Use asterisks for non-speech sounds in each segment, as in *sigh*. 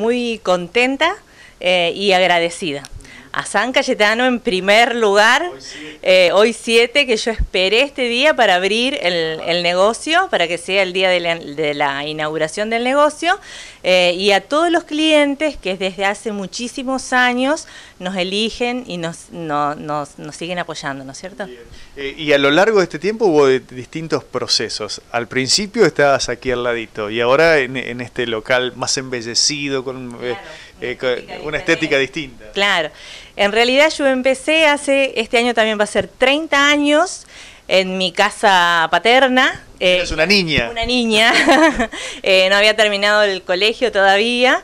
muy contenta eh, y agradecida a San Cayetano en primer lugar, hoy 7, eh, que yo esperé este día para abrir el, negocio, para que sea el día de la, inauguración del negocio, eh, y a todos los clientes que desde hace muchísimos años nos eligen y nos, nos, siguen apoyando, ¿no es cierto? Eh, y a lo largo de este tiempo hubo distintos procesos. Al principio estabas aquí al ladito y ahora en, este local más embellecido, con... Eh, una estética distinta. Claro. En realidad yo empecé hace, este año también va a ser 30 años en mi casa paterna. es eh, una niña. Una niña. *laughs* Eh, no había terminado el colegio todavía.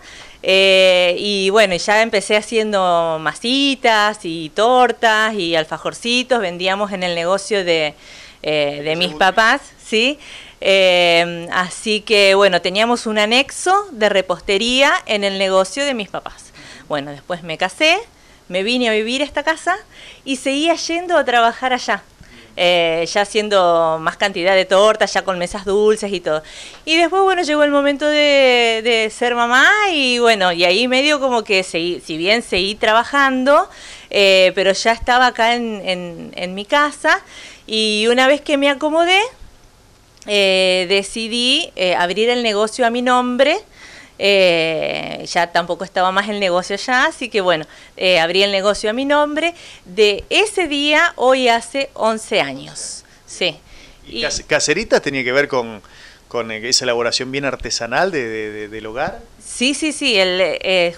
y bueno, ya empecé haciendo masitas y tortas y alfajorcitos. Vendíamos en el negocio de, de mis papás, ¿sí? Em, así que bueno, teníamos un anexo de repostería en el negocio de mis papás. Bueno, después me casé, me vine a vivir a esta casa y seguía yendo a trabajar allá. Eh, ya haciendo más cantidad de tortas, ya con mesas dulces y todo. Y después, bueno, llegó el momento de, ser mamá y bueno, y ahí medio como que seguí, si bien seguí trabajando, eh, pero ya estaba acá en, en mi casa y una vez que me acomodé, eh, decidí eh, abrir el negocio a mi nombre. Eh, ya tampoco estaba más el negocio ya, así que bueno, abrí el negocio a mi nombre. De ese día, hoy hace 11 años. Sí. ¿Y, Cacerita tenía que ver con, esa elaboración bien artesanal del hogar? Sí, sí, sí.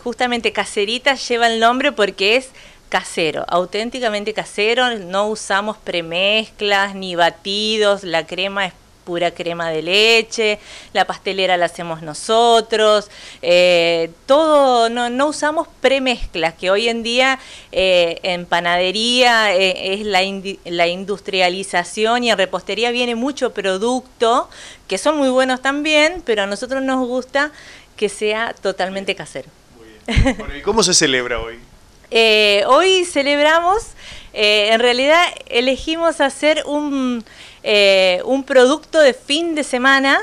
justamente Cacerita lleva el nombre porque es casero, auténticamente casero, no usamos premezclas ni batidos, la crema es pura crema de leche, la pastelera la hacemos nosotros, eh, todo, no, usamos premezclas, que hoy en día eh, en panadería eh, es la, la industrialización y en repostería viene mucho producto, que son muy buenos también, pero a nosotros nos gusta que sea totalmente casero. ¿Y cómo se celebra hoy? *laughs* hoy celebramos, en realidad elegimos hacer un, eh, un producto de fin de semana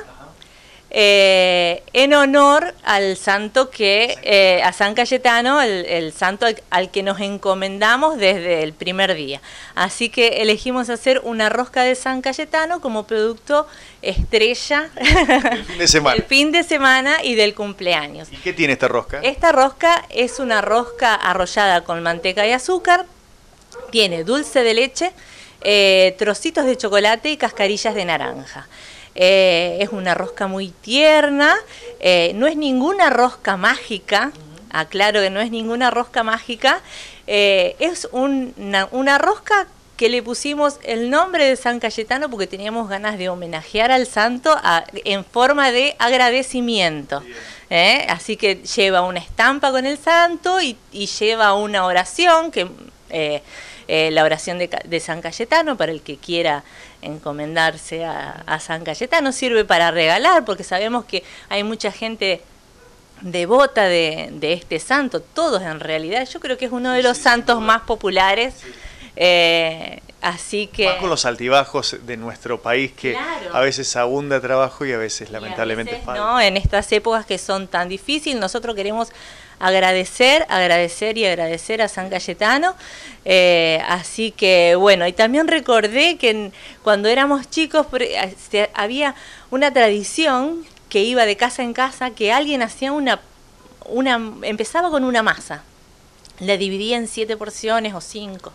eh, en honor al santo que, eh, a San Cayetano, el, santo al, que nos encomendamos desde el primer día. Así que elegimos hacer una rosca de San Cayetano como producto estrella *laughs* *laughs* del de fin de semana y del cumpleaños. ¿Y qué tiene esta rosca? Esta rosca es una rosca arrollada con manteca y azúcar, tiene dulce de leche, eh, trocitos de chocolate y cascarillas de naranja. Eh, es una rosca muy tierna, eh, no es ninguna rosca mágica, aclaro que no es ninguna rosca mágica, es una, rosca que le pusimos el nombre de San Cayetano porque teníamos ganas de homenajear al santo en forma de agradecimiento. Así que lleva una estampa con el santo y, lleva una oración que eh, eh, la oración de, San Cayetano, para el que quiera encomendarse a, San Cayetano, sirve para regalar, porque sabemos que hay mucha gente devota de, este santo, todos en realidad, yo creo que es uno de los santos más populares. Eh, así que. con los altibajos de nuestro país que a veces abunda trabajo y a veces lamentablemente falta. No, en estas épocas que son tan difíciles, nosotros queremos agradecer, agradecer y agradecer a San Cayetano. Eh, así que bueno, y también recordé que cuando éramos chicos este, había una tradición que iba de casa en casa que alguien hacía una, una empezaba con una masa, la dividía en siete porciones o cinco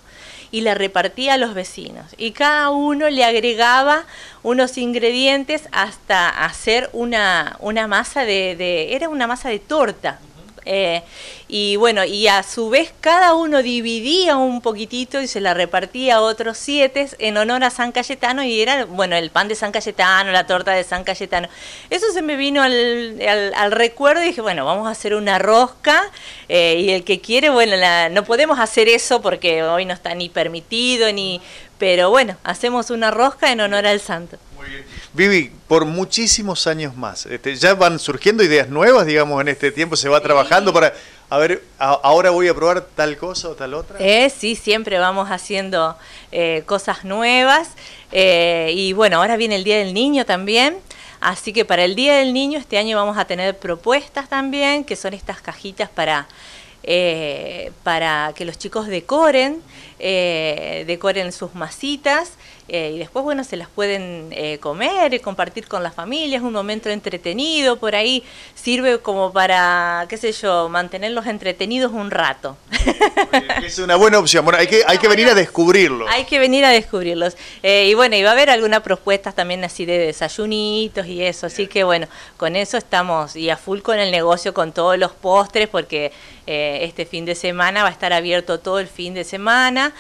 y la repartía a los vecinos. Y cada uno le agregaba unos ingredientes hasta hacer una, masa de, Era una masa de torta, eh, y bueno, y a su vez cada uno dividía un poquitito y se la repartía a otros siete en honor a San Cayetano y era, bueno, el pan de San Cayetano, la torta de San Cayetano. Eso se me vino al, recuerdo y dije, bueno, vamos a hacer una rosca eh, y el que quiere, bueno, no podemos hacer eso porque hoy no está ni permitido, ni... Pero bueno, hacemos una rosca en honor al santo. Vivi, por muchísimos años más, este, ya van surgiendo ideas nuevas, digamos, en este tiempo, se va trabajando para, a ver, ahora voy a probar tal cosa o tal otra. Eh, sí, siempre vamos haciendo eh, cosas nuevas. Eh, y bueno, ahora viene el Día del Niño también. Así que para el Día del Niño este año vamos a tener propuestas también, que son estas cajitas para... para que los chicos decoren, decoren sus masitas eh, y después, bueno, se las pueden eh, comer, y eh, compartir con la familia, es un momento entretenido, por ahí sirve como para, qué sé yo, mantenerlos entretenidos un rato. Es una buena opción, bueno, hay que, hay que venir a descubrirlos. Hay que venir a descubrirlos. y bueno, y va a haber algunas propuestas también así de desayunitos y eso, así que bueno, con eso estamos y a full con el negocio, con todos los postres, porque este fin de semana va a estar abierto todo el fin de semana,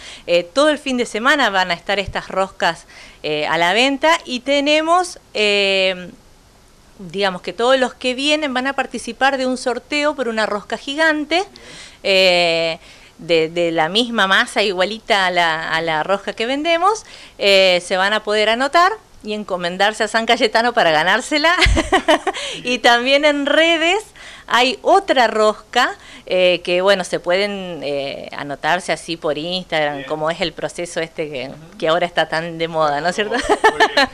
todo el fin de semana van a estar estas roscas eh, a la venta y tenemos, eh, digamos que todos los que vienen van a participar de un sorteo por una rosca gigante. Eh, de, la misma masa igualita a la, a la rosca que vendemos, se van a poder anotar y encomendarse a San Cayetano para ganársela. *laughs* y también en redes hay otra rosca eh, que, bueno, se pueden eh, anotarse así por Instagram, como es el proceso este que, que, ahora está tan de moda, ¿no es cierto? Oh, *laughs*